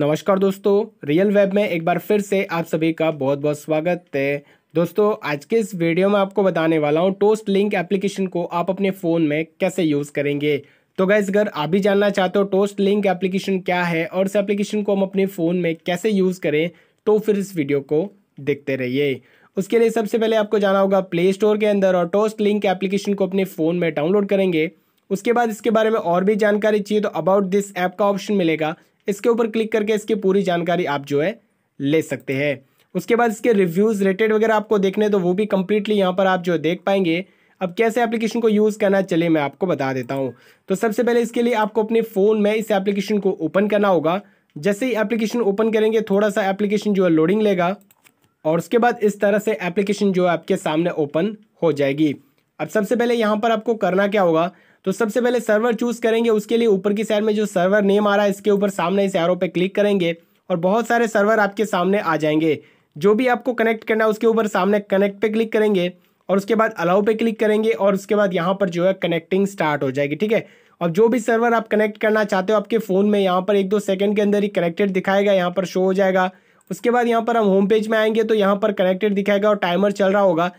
नमस्कार दोस्तों real web में एक बार फिर से आप सभी का बहुत बहुत स्वागत है दोस्तों आज के इस वीडियो में आपको बताने वाला हूँ टोस्ट लिंक एप्लीकेशन को आप अपने फ़ोन में कैसे यूज़ करेंगे तो गैस अगर आप भी जानना चाहते हो टोस्ट लिंक एप्लीकेशन क्या है और इस एप्लीकेशन को हम अपने फ़ोन में कैसे यूज़ करें तो फिर इस वीडियो को देखते रहिए उसके लिए सबसे पहले आपको जाना होगा प्ले स्टोर के अंदर और टोस्ट लिंक एप्लीकेशन को अपने फ़ोन में डाउनलोड करेंगे उसके बाद इसके बारे में और भी जानकारी चाहिए तो अबाउट दिस ऐप का ऑप्शन मिलेगा इसके ऊपर क्लिक करके इसकी पूरी जानकारी आप जो है ले सकते हैं उसके बाद इसके रिव्यूज़ रेटेड वगैरह आपको देखने तो वो भी कम्प्लीटली यहाँ पर आप जो देख पाएंगे अब कैसे एप्लीकेशन को यूज़ करना चलिए मैं आपको बता देता हूँ तो सबसे पहले इसके लिए आपको अपने फ़ोन में इस एप्लीकेशन को ओपन करना होगा जैसे ही एप्लीकेशन ओपन करेंगे थोड़ा सा एप्लीकेशन जो है लोडिंग लेगा और उसके बाद इस तरह से एप्लीकेशन जो है आपके सामने ओपन हो जाएगी अब सबसे पहले यहाँ पर आपको करना क्या होगा तो सबसे पहले सर्वर चूज करेंगे उसके लिए ऊपर की साइड में जो सर्वर नेम आ रहा है इसके ऊपर सामने इस एरो पे क्लिक करेंगे और बहुत सारे सर्वर आपके सामने आ जाएंगे जो भी आपको कनेक्ट करना है उसके ऊपर सामने कनेक्ट पे क्लिक करेंगे और उसके बाद अलाउ पे क्लिक करेंगे और उसके बाद यहाँ पर जो है कनेक्टिंग स्टार्ट हो जाएगी ठीक है अब जो भी सर्वर आप कनेक्ट करना चाहते हो आपके फ़ोन में यहाँ पर एक दो सेकंड के अंदर ही कनेक्टेड दिखाएगा यहाँ पर शो हो जाएगा उसके बाद यहाँ पर हम होम पेज में आएंगे तो यहाँ पर कनेक्टेड दिखाएगा और टाइमर चल रहा होगा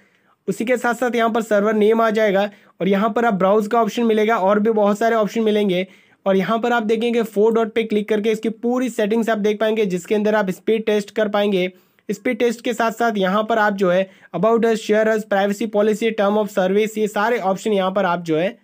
उसी के साथ साथ यहाँ पर सर्वर नेम आ जाएगा और यहाँ पर आप ब्राउज़ का ऑप्शन मिलेगा और भी बहुत सारे ऑप्शन मिलेंगे और यहाँ पर आप देखेंगे फोर डॉट पे क्लिक करके इसकी पूरी सेटिंग्स आप देख पाएंगे जिसके अंदर आप स्पीड टेस्ट कर पाएंगे स्पीड टेस्ट के साथ साथ यहाँ पर आप जो है about us share us privacy policy term of service ये सारे ऑप्शन यहाँ पर आप जो है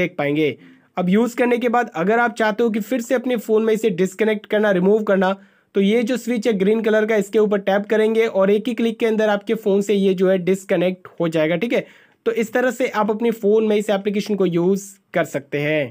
देख पाएंगे अब यूज़ करने के बाद अगर आप चाहते हो कि फिर से अपने फ़ोन में इसे डिसकनेक्ट करना रिमूव करना तो ये जो स्विच है ग्रीन कलर का इसके ऊपर टैप करेंगे और एक ही क्लिक के अंदर आपके फ़ोन से ये जो है डिसकनेक्ट हो जाएगा ठीक है तो इस तरह से आप अपने फ़ोन में इस एप्लीकेशन को यूज़ कर सकते हैं